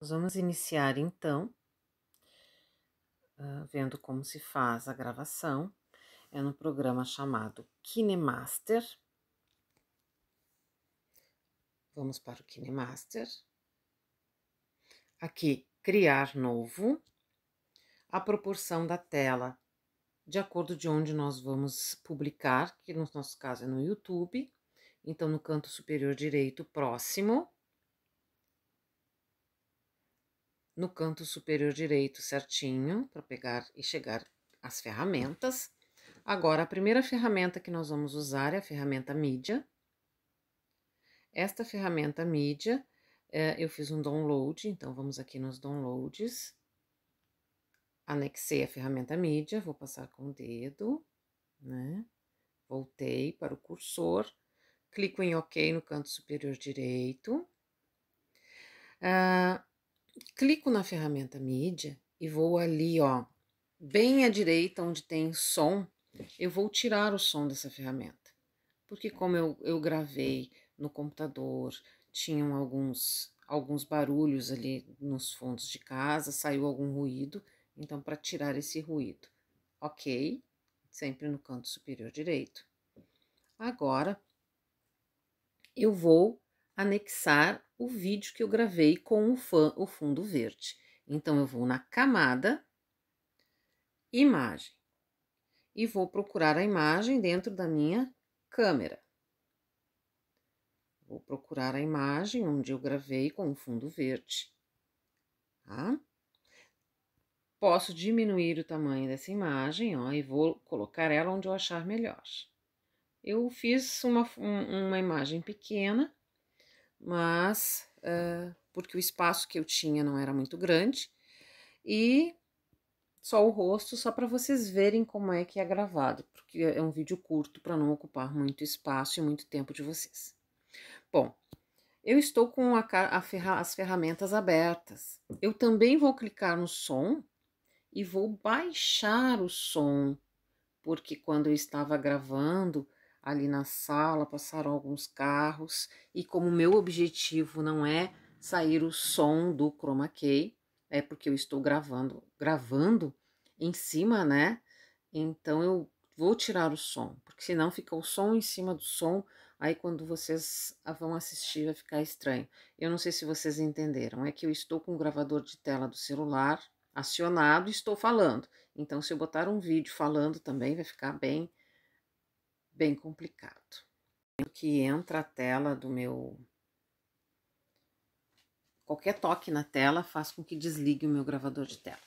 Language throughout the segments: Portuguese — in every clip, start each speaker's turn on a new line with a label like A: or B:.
A: Nós vamos iniciar então, ah, vendo como se faz a gravação. É no programa chamado KineMaster. Vamos para o KineMaster. Aqui, criar novo. A proporção da tela, de acordo de onde nós vamos publicar, que no nosso caso é no YouTube. Então, no canto superior direito, próximo no canto superior direito certinho para pegar e chegar às ferramentas. Agora, a primeira ferramenta que nós vamos usar é a ferramenta mídia. Esta ferramenta mídia, é, eu fiz um download, então vamos aqui nos downloads. Anexei a ferramenta mídia, vou passar com o dedo, né? Voltei para o cursor, clico em OK no canto superior direito. Ah, clico na ferramenta mídia e vou ali, ó, bem à direita, onde tem som, eu vou tirar o som dessa ferramenta. Porque como eu, eu gravei no computador, tinham alguns, alguns barulhos ali nos fundos de casa, saiu algum ruído, então para tirar esse ruído, ok, sempre no canto superior direito. Agora, eu vou anexar o vídeo que eu gravei com o, fã, o fundo verde. Então, eu vou na camada, imagem, e vou procurar a imagem dentro da minha câmera. Vou procurar a imagem onde eu gravei com o fundo verde. Tá? Posso diminuir o tamanho dessa imagem, ó, e vou colocar ela onde eu achar melhor. Eu fiz uma, uma imagem pequena, mas uh, porque o espaço que eu tinha não era muito grande, e só o rosto, só para vocês verem como é que é gravado, porque é um vídeo curto para não ocupar muito espaço e muito tempo de vocês. Bom, eu estou com a, a ferra as ferramentas abertas. Eu também vou clicar no som e vou baixar o som, porque quando eu estava gravando, ali na sala, passaram alguns carros, e como meu objetivo não é sair o som do chroma key, é porque eu estou gravando, gravando em cima, né? Então eu vou tirar o som, porque senão fica o som em cima do som, aí quando vocês vão assistir vai ficar estranho. Eu não sei se vocês entenderam, é que eu estou com o gravador de tela do celular acionado e estou falando. Então se eu botar um vídeo falando também vai ficar bem bem complicado. Que entra a tela do meu. Qualquer toque na tela faz com que desligue o meu gravador de tela.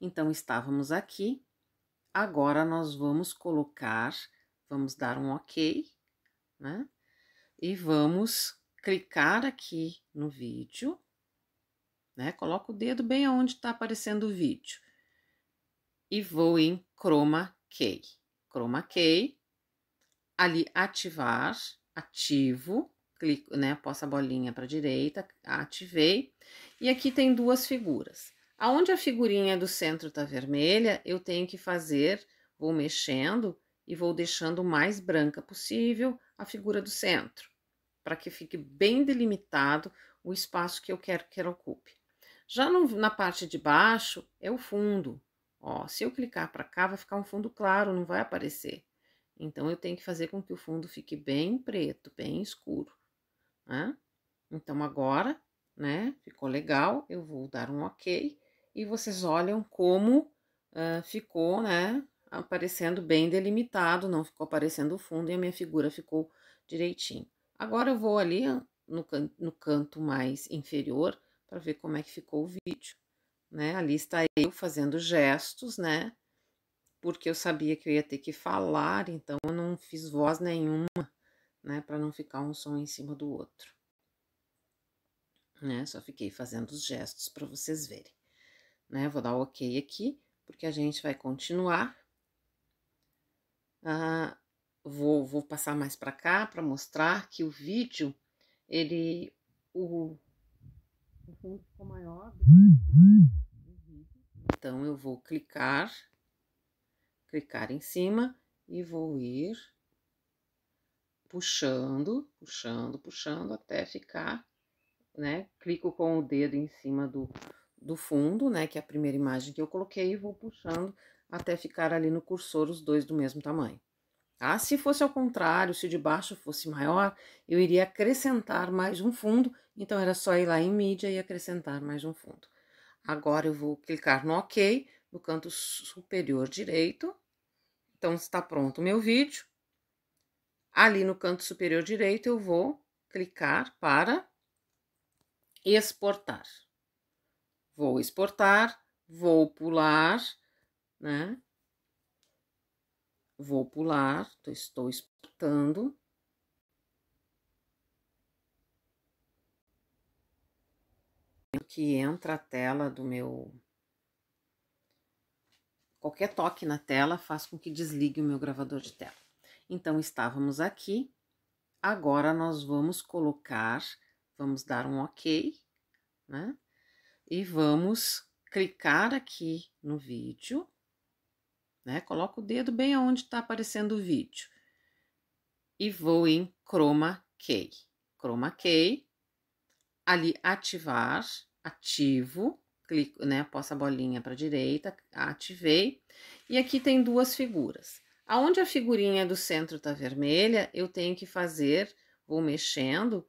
A: Então, estávamos aqui. Agora, nós vamos colocar, vamos dar um OK, né? E vamos clicar aqui no vídeo, né? Coloca o dedo bem aonde está aparecendo o vídeo. E vou em Chroma Key. Chroma Key ali ativar, ativo, clico, né, Posso a bolinha para direita, ativei. E aqui tem duas figuras. Aonde a figurinha do centro tá vermelha, eu tenho que fazer, vou mexendo e vou deixando o mais branca possível a figura do centro, para que fique bem delimitado o espaço que eu quero que ela ocupe. Já no, na parte de baixo é o fundo. Ó, se eu clicar para cá, vai ficar um fundo claro, não vai aparecer. Então, eu tenho que fazer com que o fundo fique bem preto, bem escuro, né? Então, agora, né, ficou legal, eu vou dar um ok e vocês olham como uh, ficou, né, aparecendo bem delimitado, não ficou aparecendo o fundo e a minha figura ficou direitinho. Agora, eu vou ali ah, no, can no canto mais inferior para ver como é que ficou o vídeo, né? Ali está eu fazendo gestos, né, porque eu sabia que eu ia ter que falar, então eu não fiz voz nenhuma, né, para não ficar um som em cima do outro. Né? Só fiquei fazendo os gestos para vocês verem. Né? Vou dar o OK aqui, porque a gente vai continuar. Ah, vou, vou passar mais para cá para mostrar que o vídeo ele o, o fundo ficou maior. Então eu vou clicar clicar em cima e vou ir puxando, puxando, puxando até ficar, né? Clico com o dedo em cima do, do fundo, né? Que é a primeira imagem que eu coloquei e vou puxando até ficar ali no cursor os dois do mesmo tamanho. Tá? Se fosse ao contrário, se o de baixo fosse maior, eu iria acrescentar mais um fundo, então era só ir lá em mídia e acrescentar mais um fundo. Agora eu vou clicar no OK no canto superior direito. Então, está pronto o meu vídeo. Ali no canto superior direito, eu vou clicar para exportar. Vou exportar, vou pular, né? Vou pular, então, estou exportando. Que entra a tela do meu Qualquer toque na tela faz com que desligue o meu gravador de tela. Então, estávamos aqui. Agora, nós vamos colocar, vamos dar um OK, né? E vamos clicar aqui no vídeo, né? Coloco o dedo bem aonde está aparecendo o vídeo. E vou em Chroma Key. Chroma Key, ali ativar, ativo, clico, né, aposto a bolinha para a direita, ativei. E aqui tem duas figuras. Aonde a figurinha do centro tá vermelha, eu tenho que fazer, vou mexendo,